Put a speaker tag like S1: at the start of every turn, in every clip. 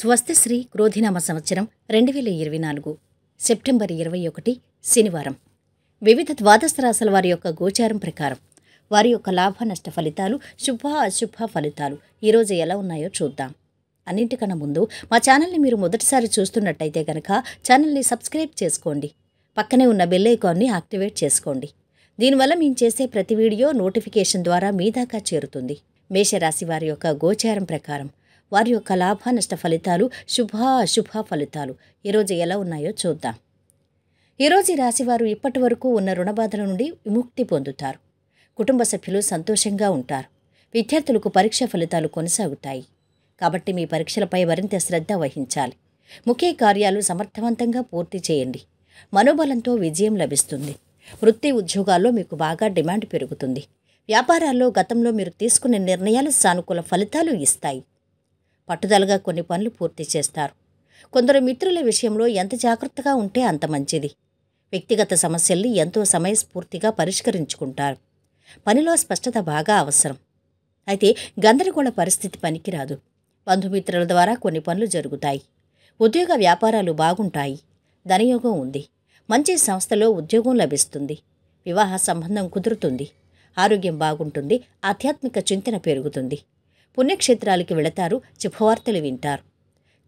S1: స్వస్తిశ్రీ క్రోధినామ సంవత్సరం రెండు వేల ఇరవై నాలుగు సెప్టెంబర్ ఇరవై ఒకటి శనివారం వివిధ ద్వాదశ రాశుల వారి యొక్క గోచారం ప్రకారం వారి యొక్క లాభ నష్ట ఫలితాలు శుభ అశుభ ఫలితాలు ఈరోజు ఎలా ఉన్నాయో చూద్దాం అన్నింటికన్నా ముందు మా ఛానల్ని మీరు మొదటిసారి చూస్తున్నట్టయితే కనుక ఛానల్ని సబ్స్క్రైబ్ చేసుకోండి పక్కనే ఉన్న బెల్ ఐకాన్ని యాక్టివేట్ చేసుకోండి దీనివల్ల మేము చేసే ప్రతి వీడియో నోటిఫికేషన్ ద్వారా మీ దాకా చేరుతుంది మేషరాశి వారి యొక్క గోచారం ప్రకారం వారి యొక్క లాభ నష్ట ఫలితాలు శుభ అశుభ ఫలితాలు ఈరోజు ఎలా ఉన్నాయో చూద్దాం ఈరోజు రాశివారు ఇప్పటి వరకు ఉన్న రుణబాధల నుండి విముక్తి పొందుతారు కుటుంబ సభ్యులు సంతోషంగా ఉంటారు విద్యార్థులకు పరీక్ష ఫలితాలు కొనసాగుతాయి కాబట్టి మీ పరీక్షలపై మరింత శ్రద్ధ వహించాలి ముఖ్య కార్యాలు సమర్థవంతంగా పూర్తి చేయండి మనోబలంతో విజయం లభిస్తుంది వృత్తి ఉద్యోగాల్లో మీకు బాగా డిమాండ్ పెరుగుతుంది వ్యాపారాల్లో గతంలో మీరు తీసుకునే నిర్ణయాలు సానుకూల ఫలితాలు ఇస్తాయి పట్టుదలగా కొన్ని పనులు పూర్తి చేస్తారు కొందరు మిత్రుల విషయంలో ఎంత జాగ్రత్తగా ఉంటే అంత మంచిది వ్యక్తిగత సమస్యల్ని ఎంతో సమయస్ఫూర్తిగా పరిష్కరించుకుంటారు పనిలో స్పష్టత బాగా అవసరం అయితే గందరగోళ పరిస్థితి పనికిరాదు బంధుమిత్రుల ద్వారా కొన్ని పనులు జరుగుతాయి ఉద్యోగ వ్యాపారాలు బాగుంటాయి ధనయోగం ఉంది మంచి సంస్థలో ఉద్యోగం లభిస్తుంది వివాహ సంబంధం కుదురుతుంది ఆరోగ్యం బాగుంటుంది ఆధ్యాత్మిక చింతన పెరుగుతుంది పుణ్యక్షేత్రాలకి వెళతారు శుభవార్తలు వింటారు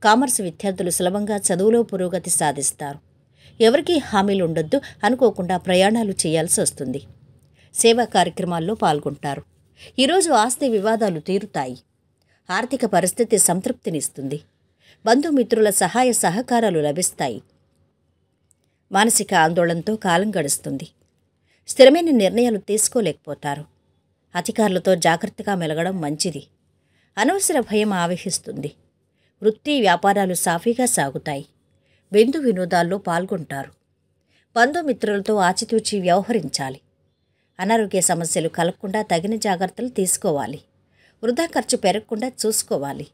S1: కామర్స్ విద్యార్థులు సులభంగా చదువులో పురోగతి సాధిస్తారు ఎవరికీ హామీలు ఉండొద్దు అనుకోకుండా ప్రయాణాలు చేయాల్సి వస్తుంది సేవా కార్యక్రమాల్లో పాల్గొంటారు ఈరోజు ఆస్తి వివాదాలు తీరుతాయి ఆర్థిక పరిస్థితి సంతృప్తినిస్తుంది బంధుమిత్రుల సహాయ సహకారాలు లభిస్తాయి మానసిక ఆందోళనతో కాలం గడుస్తుంది స్థిరమైన నిర్ణయాలు తీసుకోలేకపోతారు అధికారులతో జాగ్రత్తగా మెలగడం మంచిది అనవసర భయం ఆవహిస్తుంది వృత్తి వ్యాపారాలు సాఫీగా సాగుతాయి బంధు వినోదాల్లో పాల్గొంటారు బంధుమిత్రులతో ఆచితూచి వ్యవహరించాలి అనారోగ్య సమస్యలు కలగకుండా తగిన జాగ్రత్తలు తీసుకోవాలి వృధా ఖర్చు పెరగకుండా చూసుకోవాలి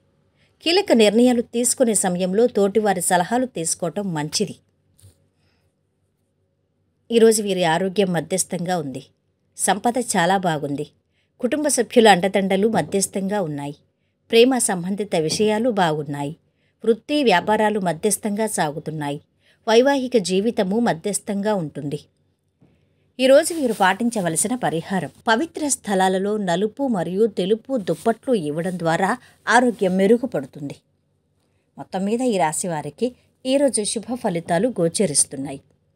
S1: కీలక నిర్ణయాలు తీసుకునే సమయంలో తోటివారి సలహాలు తీసుకోవటం మంచిది ఈరోజు వీరి ఆరోగ్యం మధ్యస్థంగా ఉంది సంపద చాలా బాగుంది కుటుంబ సభ్యుల అండదండలు మధ్యస్థంగా ఉన్నాయి ప్రేమ సంబంధిత విషయాలు బాగున్నాయి వృత్తి వ్యాపారాలు మధ్యస్థంగా సాగుతున్నాయి వైవాహిక జీవితము మధ్యస్థంగా ఉంటుంది ఈరోజు మీరు పాటించవలసిన పరిహారం పవిత్ర స్థలాలలో నలుపు మరియు తెలుపు దుప్పట్లు ఇవ్వడం ద్వారా ఆరోగ్యం మెరుగుపడుతుంది మొత్తం మీద ఈ రాశి వారికి ఈరోజు శుభ ఫలితాలు గోచరిస్తున్నాయి